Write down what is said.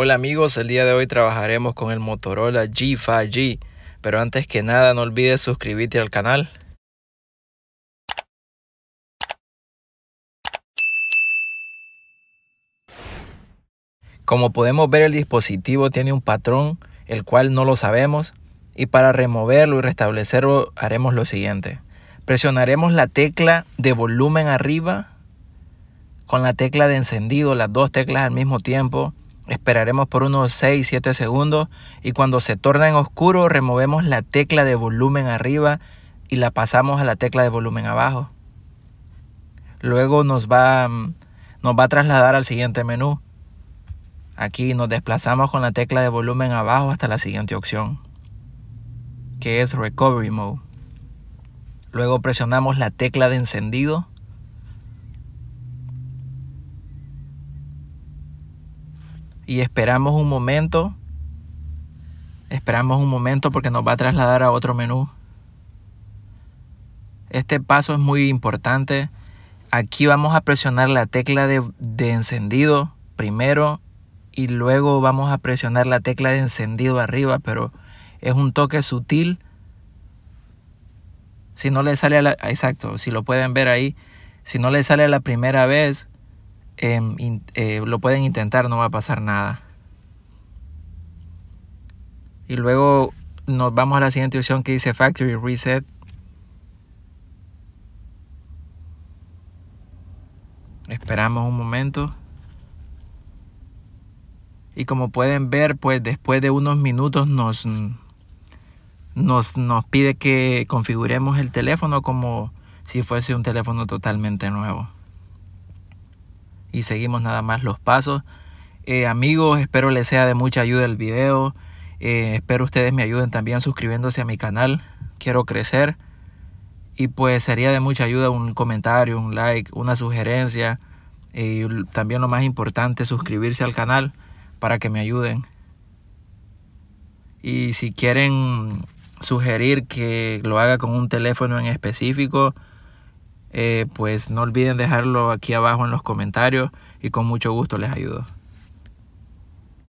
Hola amigos, el día de hoy trabajaremos con el Motorola G5G, pero antes que nada no olvides suscribirte al canal. Como podemos ver el dispositivo tiene un patrón, el cual no lo sabemos, y para removerlo y restablecerlo haremos lo siguiente. Presionaremos la tecla de volumen arriba con la tecla de encendido, las dos teclas al mismo tiempo, Esperaremos por unos 6-7 segundos y cuando se torna en oscuro removemos la tecla de volumen arriba y la pasamos a la tecla de volumen abajo. Luego nos va, mm, nos va a trasladar al siguiente menú. Aquí nos desplazamos con la tecla de volumen abajo hasta la siguiente opción, que es Recovery Mode. Luego presionamos la tecla de encendido y esperamos un momento. Esperamos un momento porque nos va a trasladar a otro menú. Este paso es muy importante. Aquí vamos a presionar la tecla de, encendido primero y luego vamos a presionar la tecla de encendido arriba, pero es un toque sutil. Si no le sale a la, exacto, si lo pueden ver ahí, si no le sale a la primera vez, Em, eh, lo pueden intentar, no va a pasar nada. Y luego nos vamos a la siguiente opción que dice Factory Reset. Esperamos un momento. Y como pueden ver, pues después de unos minutos nos, nos pide que configuremos el teléfono como si fuese un teléfono totalmente nuevo y seguimos nada más los pasos. Eh, amigos, espero les sea de mucha ayuda el video. Eh, espero ustedes me ayuden también suscribiéndose a mi canal. Quiero crecer. Y pues sería de mucha ayuda un comentario, un like, una sugerencia. Y también lo más importante, suscribirse al canal para que me ayuden. Y si quieren sugerir que lo haga con un teléfono en específico, eh, pues no olviden dejarlo aquí abajo en los comentarios y con mucho gusto les ayudo.